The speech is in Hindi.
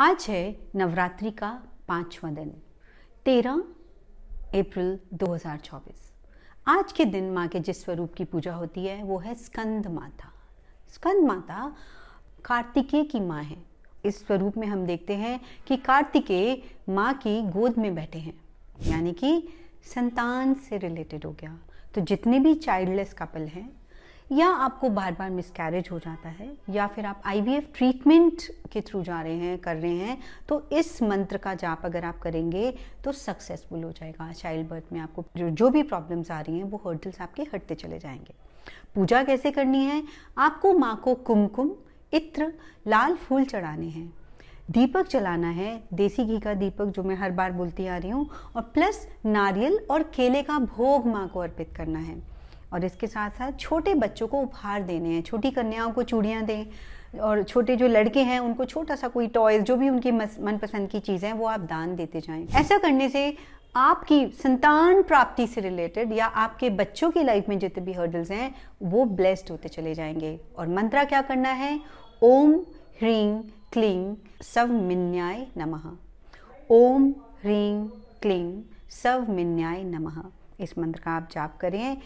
आज है नवरात्रि का पाँचवा दिन तेरह अप्रैल 2024 आज के दिन माँ के जिस स्वरूप की पूजा होती है वो है स्कंद माता स्कंद माता कार्तिकेय की माँ है इस स्वरूप में हम देखते हैं कि कार्तिकेय माँ की गोद में बैठे हैं यानी कि संतान से रिलेटेड हो गया तो जितने भी चाइल्डलेस कपल हैं या आपको बार बार मिसकैरेज हो जाता है या फिर आप आई ट्रीटमेंट के थ्रू जा रहे हैं कर रहे हैं तो इस मंत्र का जाप अगर आप करेंगे तो सक्सेसफुल हो जाएगा चाइल्ड बर्थ में आपको जो, जो भी प्रॉब्लम्स आ रही हैं वो हर्डल्स आपके हटते चले जाएंगे पूजा कैसे करनी है आपको माँ को कुमकुम इत्र लाल फूल चढ़ाने हैं दीपक जलाना है देसी घी का दीपक जो मैं हर बार बोलती आ रही हूँ और प्लस नारियल और केले का भोग माँ को अर्पित करना है और इसके साथ साथ छोटे बच्चों को उपहार देने हैं छोटी कन्याओं को चूड़ियाँ दें और छोटे जो लड़के हैं उनको छोटा सा कोई टॉयज जो भी उनकी मनपसंद की चीज़ें हैं वो आप दान देते जाएं ऐसा करने से आपकी संतान प्राप्ति से रिलेटेड या आपके बच्चों की लाइफ में जितने भी हर्डल्स हैं वो ब्लेस्ड होते चले जाएंगे और मंत्रा क्या करना है ओम ह्रीम क्लीम सव मिन्याय नम ओम ह्रीम क्लीम सव मिन्याय नम इस मंत्र का आप जाप करें